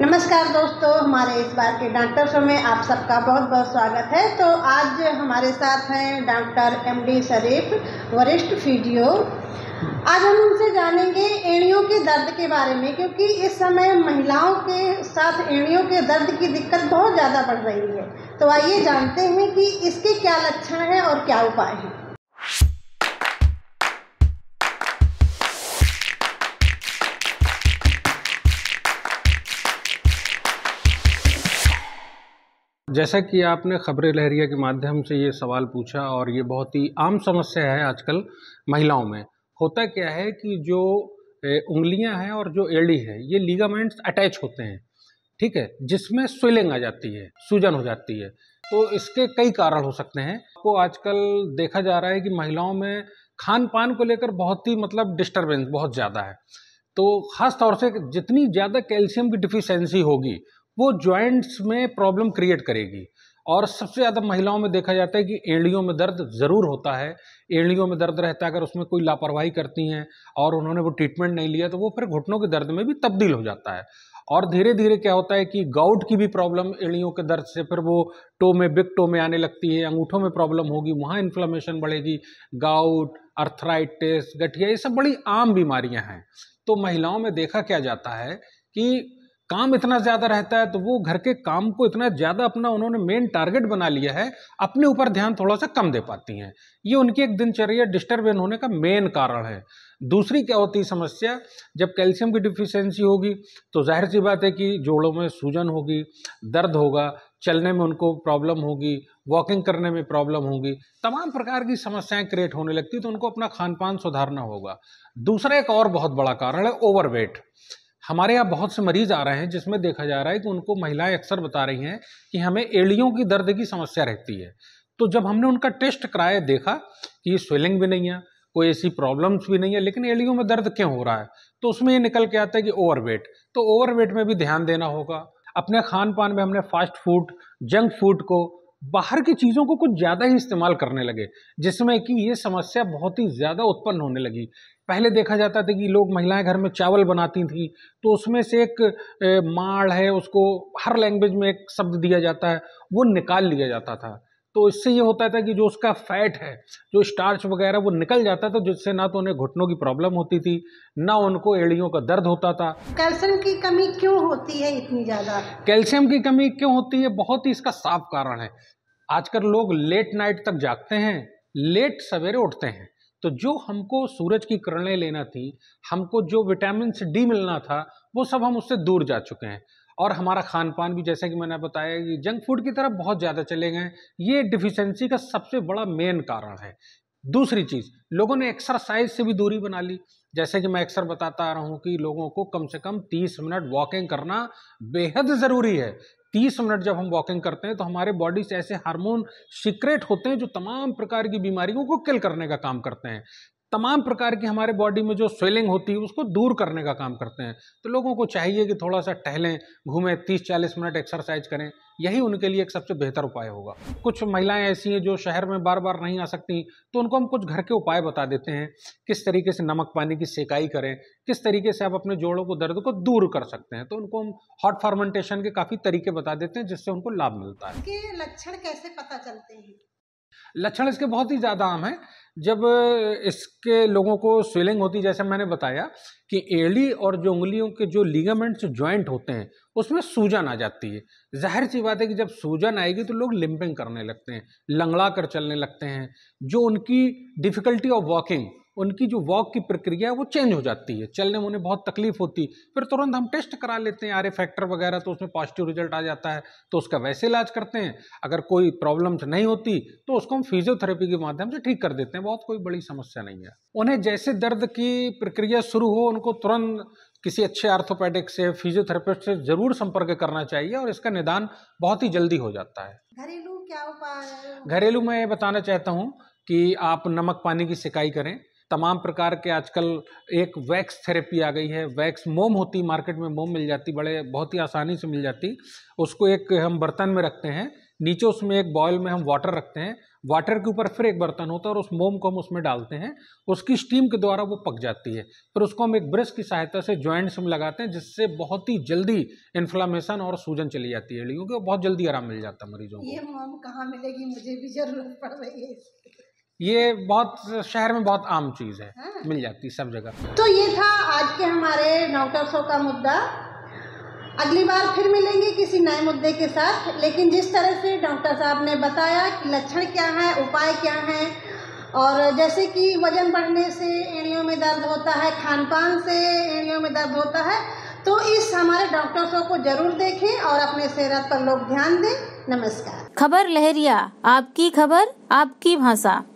नमस्कार दोस्तों हमारे इस बार के डॉक्टर शो में आप सबका बहुत बहुत स्वागत है तो आज हमारे साथ हैं डॉक्टर एम डी शरीफ वरिष्ठ फिजियो आज हम उनसे जानेंगे एड़ियों के दर्द के बारे में क्योंकि इस समय महिलाओं के साथ एड़ियों के दर्द की दिक्कत बहुत ज़्यादा बढ़ रही है तो आइए जानते हैं कि इसके क्या लक्षण हैं और क्या उपाय हैं जैसा कि आपने खबरें लहरिया के माध्यम से ये सवाल पूछा और ये बहुत ही आम समस्या है आजकल महिलाओं में होता क्या है कि जो उंगलियां हैं और जो एड़ी है ये लीगामेंट्स अटैच होते हैं ठीक है जिसमें स्वेलिंग आ जाती है सूजन हो जाती है तो इसके कई कारण हो सकते हैं आपको तो आजकल देखा जा रहा है कि महिलाओं में खान पान को लेकर बहुत ही मतलब डिस्टर्बेंस बहुत ज़्यादा है तो ख़ास तौर से जितनी ज़्यादा कैल्शियम की डिफिशेंसी होगी वो जॉइंट्स में प्रॉब्लम क्रिएट करेगी और सबसे ज़्यादा महिलाओं में देखा जाता है कि एड़ियों में दर्द ज़रूर होता है एड़ियों में दर्द रहता है अगर उसमें कोई लापरवाही करती हैं और उन्होंने वो ट्रीटमेंट नहीं लिया तो वो फिर घुटनों के दर्द में भी तब्दील हो जाता है और धीरे धीरे क्या होता है कि गाउट की भी प्रॉब्लम एड़ियों के दर्द से फिर वो टो में बिग टो में आने लगती है अंगूठों में प्रॉब्लम होगी वहाँ इन्फ्लामेशन बढ़ेगी गाउट अर्थराइटिस गठिया ये सब बड़ी आम बीमारियाँ हैं तो महिलाओं में देखा क्या जाता है कि काम इतना ज़्यादा रहता है तो वो घर के काम को इतना ज़्यादा अपना उन्होंने मेन टारगेट बना लिया है अपने ऊपर ध्यान थोड़ा सा कम दे पाती हैं ये उनकी एक दिनचर्या डिस्टर्बेंस होने का मेन कारण है दूसरी क्या होती है समस्या जब कैल्शियम की डिफिशेंसी होगी तो जाहिर सी बात है कि जोड़ों में सूजन होगी दर्द होगा चलने में उनको प्रॉब्लम होगी वॉकिंग करने में प्रॉब्लम होगी तमाम प्रकार की समस्याएं क्रिएट होने लगती तो उनको अपना खान पान सुधारना होगा दूसरा एक और बहुत बड़ा कारण है ओवरवेट हमारे यहाँ बहुत से मरीज आ रहे हैं जिसमें देखा जा रहा है कि उनको महिलाएं अक्सर बता रही हैं कि हमें एड़ियों की दर्द की समस्या रहती है तो जब हमने उनका टेस्ट कराया देखा कि ये स्वेलिंग भी नहीं है कोई ऐसी प्रॉब्लम्स भी नहीं है लेकिन एड़ियों में दर्द क्यों हो रहा है तो उसमें ये निकल के आता है कि ओवरवेट तो ओवरवेट में भी ध्यान देना होगा अपने खान पान में हमने फास्ट फूड जंक फूड को बाहर की चीज़ों को कुछ ज़्यादा ही इस्तेमाल करने लगे जिसमें कि ये समस्या बहुत ही ज़्यादा उत्पन्न होने लगी पहले देखा जाता था कि लोग महिलाएं घर में चावल बनाती थी तो उसमें से एक माड़ है उसको हर लैंग्वेज में एक शब्द दिया जाता है वो निकाल लिया जाता था तो इससे ये होता था कि जो उसका फैट है जो स्टार्च वगैरह वो निकल जाता था जिससे ना तो उन्हें घुटनों की प्रॉब्लम होती थी ना उनको एड़ियों का दर्द होता था कैल्शियम की कमी क्यों होती है इतनी ज़्यादा कैल्शियम की कमी क्यों होती है बहुत ही इसका साफ कारण है आजकल लोग लेट नाइट तक जागते हैं लेट सवेरे उठते हैं तो जो हमको सूरज की किरणें लेना थी हमको जो विटामिन डी मिलना था वो सब हम उससे दूर जा चुके हैं और हमारा खान पान भी जैसा कि मैंने बताया कि जंक फूड की तरफ बहुत ज़्यादा चले गए ये डिफिशेंसी का सबसे बड़ा मेन कारण है दूसरी चीज़ लोगों ने एक्सरसाइज से भी दूरी बना ली जैसे कि मैं अक्सर बताता आ रहा हूँ कि लोगों को कम से कम 30 मिनट वॉकिंग करना बेहद ज़रूरी है 30 मिनट जब हम वॉकिंग करते हैं तो हमारे बॉडी से ऐसे हार्मोन सिक्रेट होते हैं जो तमाम प्रकार की बीमारियों को किल करने का काम करते हैं तमाम प्रकार की हमारे बॉडी में जो स्वेलिंग होती है उसको दूर करने का काम करते हैं तो लोगों को चाहिए कि थोड़ा सा टहलें घूमें तीस चालीस मिनट एक्सरसाइज करें यही उनके लिए एक सबसे बेहतर उपाय होगा कुछ महिलाएं ऐसी हैं जो शहर में बार बार नहीं आ सकती तो उनको हम कुछ घर के उपाय बता देते हैं किस तरीके से नमक पानी की सेकाई करें किस तरीके से आप अपने जोड़ों को दर्द को दूर कर सकते हैं तो उनको हम हॉट फार्मेंटेशन के काफ़ी तरीके बता देते हैं जिससे उनको लाभ मिलता है लक्षण कैसे पता चलते हैं लक्षण इसके बहुत ही ज़्यादा आम हैं जब इसके लोगों को स्वेलिंग होती जैसे मैंने बताया कि एड़ी और जो उंगलियों के जो लिगामेंट्स ज्वाइंट होते हैं उसमें सूजन आ जाती है जाहिर सी बात है कि जब सूजन आएगी तो लोग लिम्पिंग करने लगते हैं लंगड़ा कर चलने लगते हैं जो उनकी डिफ़िकल्टी ऑफ वॉकिंग उनकी जो वॉक की प्रक्रिया है वो चेंज हो जाती है चलने में उन्हें बहुत तकलीफ होती है फिर तुरंत हम टेस्ट करा लेते हैं आर फैक्टर वगैरह तो उसमें पॉजिटिव रिजल्ट आ जाता है तो उसका वैसे इलाज करते हैं अगर कोई प्रॉब्लम्स नहीं होती तो उसको हम फिजियोथेरेपी के माध्यम से ठीक कर देते हैं बहुत कोई बड़ी समस्या नहीं है उन्हें जैसे दर्द की प्रक्रिया शुरू हो उनको तुरंत किसी अच्छे आर्थोपेडिक से फिजियोथेरेपिस्ट से जरूर संपर्क करना चाहिए और इसका निदान बहुत ही जल्दी हो जाता है घरेलू क्या उपाय घरेलू मैं बताना चाहता हूँ कि आप नमक पानी की सिकाई करें तमाम प्रकार के आजकल एक वैक्स थेरेपी आ गई है वैक्स मोम होती मार्केट में मोम मिल जाती बड़े बहुत ही आसानी से मिल जाती उसको एक हम बर्तन में रखते हैं नीचे उसमें एक बॉयल में हम वाटर रखते हैं वाटर के ऊपर फिर एक बर्तन होता है और उस मोम को हम उसमें डालते हैं उसकी स्टीम के द्वारा वो पक जाती है फिर उसको हम एक ब्रश की सहायता से ज्वाइंट्स में लगाते हैं जिससे बहुत ही जल्दी इन्फ्लामेशन और सूजन चली जाती है क्योंकि बहुत जल्दी आराम मिल जाता है मरीजों को ये मोम कहाँ मिलेगी मुझे भी जरूरत पड़ रही है ये बहुत शहर में बहुत आम चीज़ है हाँ। मिल जाती सब जगह तो ये था आज के हमारे नौकर का मुद्दा अगली बार फिर मिलेंगे किसी नए मुद्दे के साथ लेकिन जिस तरह से डॉक्टर साहब ने बताया कि लक्षण क्या है उपाय क्या है और जैसे कि वजन बढ़ने से एड़ियों में दर्द होता है खान पान से एड़ियों में दर्द होता है तो इस हमारे डॉक्टर को जरूर देखें और अपने सेहत पर लोग ध्यान दें नमस्कार खबर लहरिया आपकी खबर आपकी भाषा